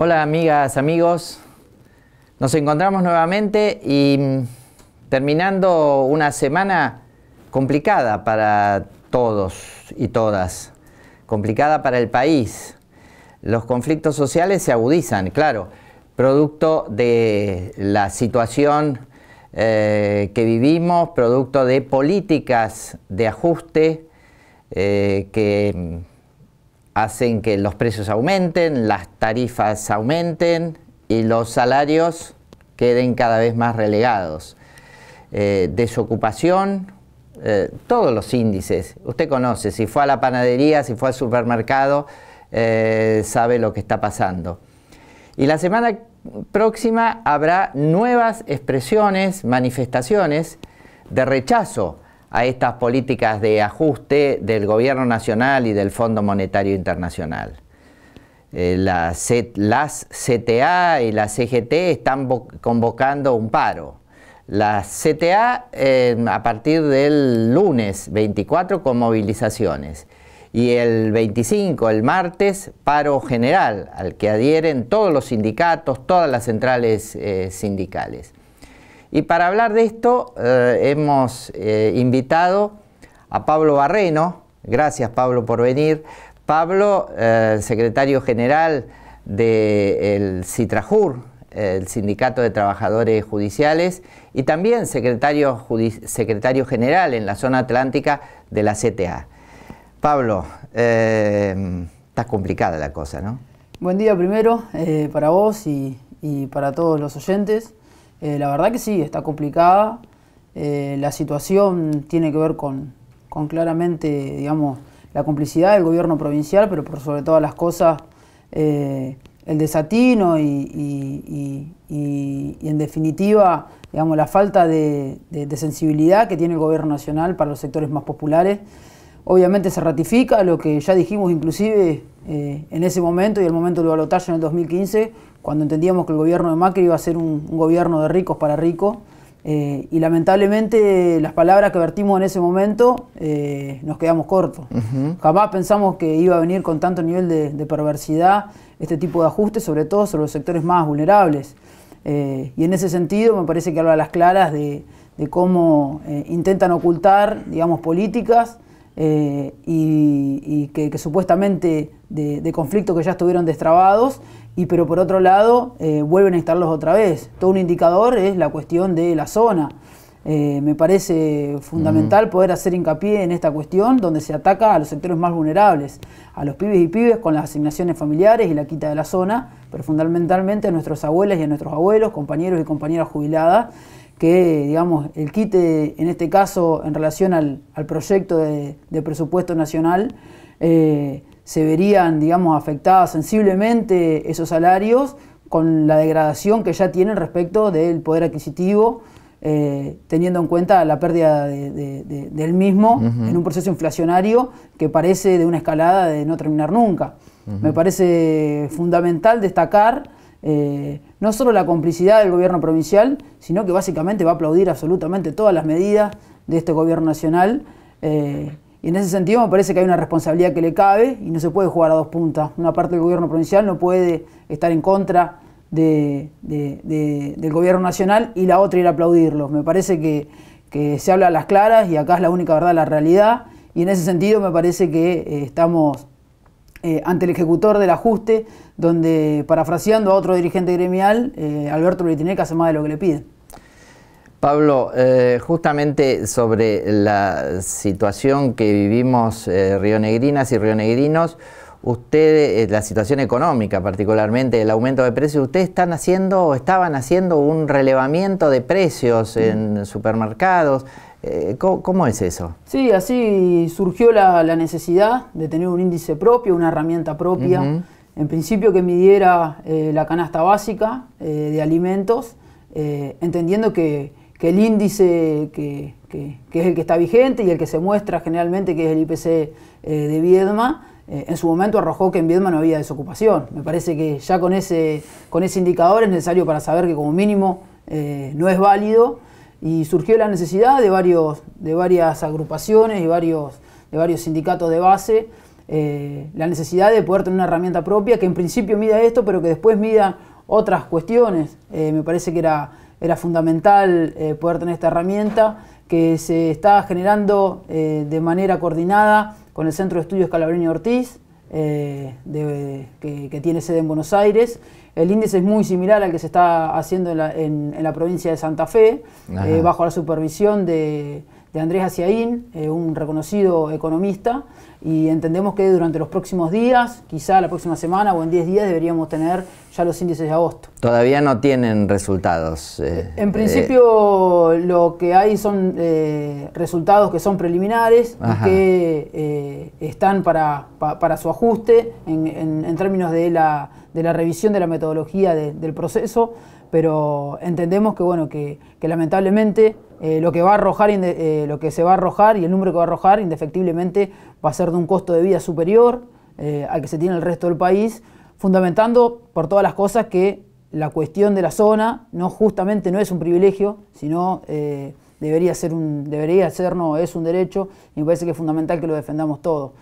Hola amigas, amigos. Nos encontramos nuevamente y mm, terminando una semana complicada para todos y todas, complicada para el país. Los conflictos sociales se agudizan, claro, producto de la situación eh, que vivimos, producto de políticas de ajuste eh, que mm, hacen que los precios aumenten, las tarifas aumenten y los salarios queden cada vez más relegados. Eh, desocupación, eh, todos los índices. Usted conoce, si fue a la panadería, si fue al supermercado, eh, sabe lo que está pasando. Y la semana próxima habrá nuevas expresiones, manifestaciones de rechazo a estas políticas de ajuste del gobierno nacional y del Fondo Monetario Internacional. Eh, las CTA y la CGT están convocando un paro. La CTA eh, a partir del lunes 24 con movilizaciones y el 25, el martes, paro general al que adhieren todos los sindicatos, todas las centrales eh, sindicales. Y para hablar de esto eh, hemos eh, invitado a Pablo Barreno, gracias Pablo por venir. Pablo, eh, secretario general del CITRAJUR, el Sindicato de Trabajadores Judiciales, y también secretario, general en la zona atlántica de la CTA. Pablo, está complicada la cosa, ¿no? Buen día primero para vos y para todos los oyentes. Eh, la verdad que sí, está complicada. Eh, la situación tiene que ver con, claramente, digamos, la complicidad del gobierno provincial, pero por sobre todas las cosas, eh, el desatino y, en definitiva, digamos, la falta de, sensibilidad que tiene el gobierno nacional para los sectores más populares. Obviamente se ratifica lo que ya dijimos inclusive en ese momento y el momento del balotaje en el 2015, cuando entendíamos que el gobierno de Macri iba a ser un, gobierno de ricos para ricos. Eh, y lamentablemente las palabras que vertimos en ese momento eh, nos quedamos cortos. Jamás pensamos que iba a venir con tanto nivel de, perversidad este tipo de ajustes, sobre todo sobre los sectores más vulnerables. Eh, y en ese sentido me parece que habla las claras de, cómo intentan ocultar, digamos, políticas y, que, supuestamente de, de conflictos que ya estuvieron destrabados y pero por otro lado eh, vuelven a estarlos otra vez. Todo un indicador es la cuestión de la zona. Eh, me parece fundamental poder hacer hincapié en esta cuestión donde se ataca a los sectores más vulnerables, a los pibes y pibes con las asignaciones familiares y la quita de la zona, pero fundamentalmente a nuestros abuelos y a nuestros abuelos, compañeros y compañeras jubiladas, que digamos el quite en este caso en relación al, proyecto de, presupuesto nacional eh, se verían, digamos, afectadas sensiblemente esos salarios con la degradación que ya tienen respecto del poder adquisitivo, eh, teniendo en cuenta la pérdida del mismo en un proceso inflacionario que parece de una escalada de no terminar nunca. Me parece fundamental destacar eh, no solo la complicidad del gobierno provincial, sino que básicamente va a aplaudir absolutamente todas las medidas de este gobierno nacional. Eh, y en ese sentido me parece que hay una responsabilidad que le cabe y no se puede jugar a dos puntas. Una parte del gobierno provincial no puede estar en contra del gobierno nacional y la otra ir a aplaudirlo. Me parece que, se habla a las claras y acá es la única verdad la realidad. Y en ese sentido me parece que eh, estamos eh, ante el ejecutor del ajuste, donde parafraseando a otro dirigente gremial, eh, Alberto le hace más de lo que le piden. Pablo, eh, justamente sobre la situación que vivimos eh, rionegrinas y rionegrinos, ustedes, eh, la situación económica particularmente, el aumento de precios, ustedes están haciendo o estaban haciendo un relevamiento de precios mm. en supermercados. ¿cómo, es eso? Sí, así surgió la, necesidad de tener un índice propio, una herramienta propia, en principio que midiera la canasta básica de alimentos, entendiendo que que el índice que, es el que está vigente y el que se muestra generalmente, que es el IPC eh, de Viedma, eh, en su momento arrojó que en Viedma no había desocupación. Me parece que ya con ese, con ese indicador es necesario para saber que como mínimo eh, no es válido y surgió la necesidad de, varios, de varias agrupaciones y varios, de varios sindicatos de base. la necesidad de poder tener una herramienta propia que en principio mida esto, pero que después mida otras cuestiones. me parece que era era fundamental eh, poder tener esta herramienta que se está generando eh, de manera coordinada con el Centro de Estudios Calabreño Ortiz, eh, que, tiene sede en Buenos Aires. El índice es muy similar al que se está haciendo en la provincia de Santa Fe, bajo la supervisión de, de Andrés Haciaín, eh, un reconocido economista, y entendemos que durante los próximos días, quizá la próxima semana o en 10 días, deberíamos tener ya los índices de agosto. Todavía no tienen resultados. Eh, eh, en principio lo que hay son resultados que son preliminares que están para, su ajuste en términos de la de la revisión de la metodología del proceso, pero entendemos que, bueno, que, lamentablemente eh, lo, que va a arrojar, eh, lo que se va a arrojar y el número que va a arrojar indefectiblemente va a ser de un costo de vida superior eh, al que se tiene el resto del país, fundamentando por todas las cosas que la cuestión de la zona no justamente no es un privilegio, sino debería ser un debería ser no es un derecho y me parece que es fundamental que lo defendamos todos.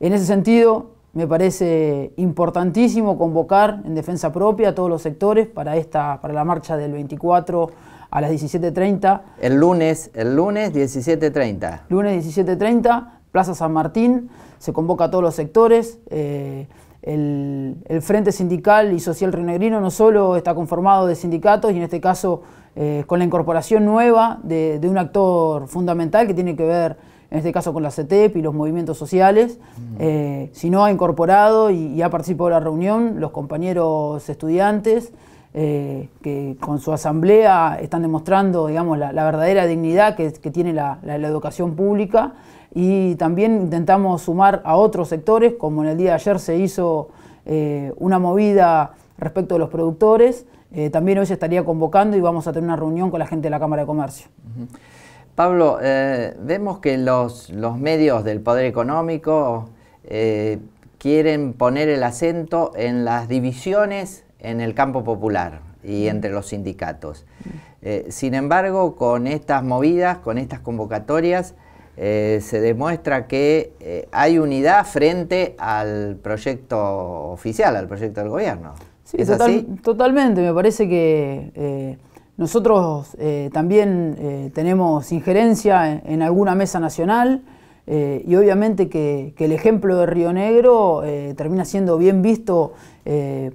En ese sentido, me parece importantísimo convocar en defensa propia a todos los sectores para, esta, para la marcha del 24 a las 17.30. El lunes, el lunes 17.30. Lunes 17.30, Plaza San Martín, se convoca a todos los sectores. Eh, el, Frente Sindical y Social Renegrino no solo está conformado de sindicatos, y en este caso eh, con la incorporación nueva de, de, un actor fundamental que tiene que ver en este caso con la CETEP y los movimientos sociales, mm. eh, si no ha incorporado y, ha participado en la reunión los compañeros estudiantes. Eh, que con su asamblea están demostrando digamos, la, verdadera dignidad que, tiene la, educación pública y también intentamos sumar a otros sectores, como en el día de ayer se hizo eh, una movida respecto de los productores, también hoy se estaría convocando y vamos a tener una reunión con la gente de la Cámara de Comercio. Pablo, eh, vemos que los, medios del poder económico eh, quieren poner el acento en las divisiones en el campo popular y mm. entre los sindicatos. Eh, sin embargo, con estas movidas, con estas convocatorias, se demuestra que hay unidad frente al proyecto oficial, al proyecto del gobierno. Sí, totalmente. Me parece que nosotros eh, también eh, tenemos injerencia en, alguna mesa nacional eh, y obviamente que, el ejemplo de Río Negro termina siendo bien visto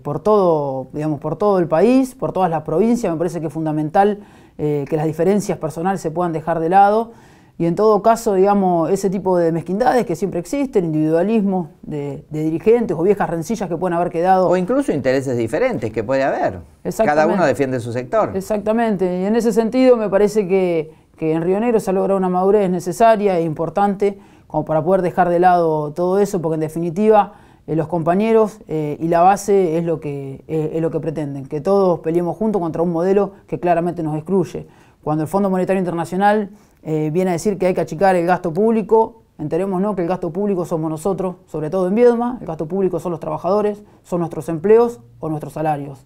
por, todo, digamos, por todo el país, por todas las provincias. Me parece que es fundamental que las diferencias personales se puedan dejar de lado y en todo caso, digamos, ese tipo de mezquindades que siempre existen, individualismo de, dirigentes o viejas rencillas que pueden haber quedado. O incluso intereses diferentes que puede haber. Cada uno defiende su sector. Exactamente. Y en ese sentido me parece que, en Río se ha logrado una madurez necesaria e importante como para poder dejar de lado todo eso, porque en definitiva eh, los compañeros eh, y la base es lo, que, eh, es lo que pretenden, que todos peleemos juntos contra un modelo que claramente nos excluye. Cuando el Fondo Monetario Internacional eh, viene a decir que hay que achicar el gasto público, no que el gasto público somos nosotros, sobre todo en Viedma, el gasto público son los trabajadores, son nuestros empleos o nuestros salarios.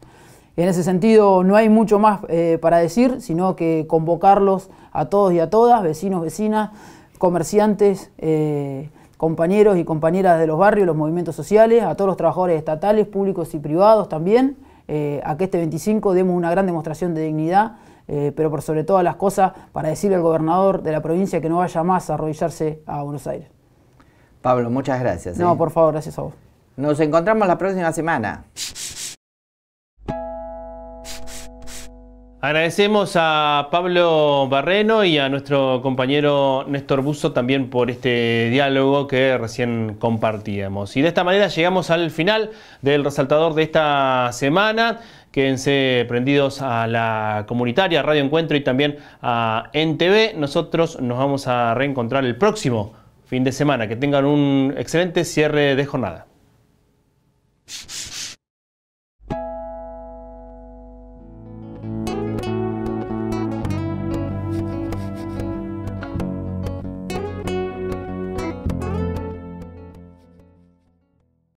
En ese sentido no hay mucho más eh, para decir, sino que convocarlos a todos y a todas, vecinos, vecinas, comerciantes, eh, compañeros y compañeras de los barrios, los movimientos sociales, a todos los trabajadores estatales, públicos y privados también, a que este 25 demos una gran demostración de dignidad eh, pero por sobre todas las cosas, para decirle al gobernador de la provincia que no vaya más a arrodillarse a Buenos Aires. Pablo, muchas gracias. No, ¿eh? por favor, gracias a vos. Nos encontramos la próxima semana. Agradecemos a Pablo Barreno y a nuestro compañero Néstor Buzo también por este diálogo que recién compartíamos. Y de esta manera llegamos al final del resaltador de esta semana. Quédense prendidos a la comunitaria Radio Encuentro y también a NTV. Nosotros nos vamos a reencontrar el próximo fin de semana. Que tengan un excelente cierre de jornada.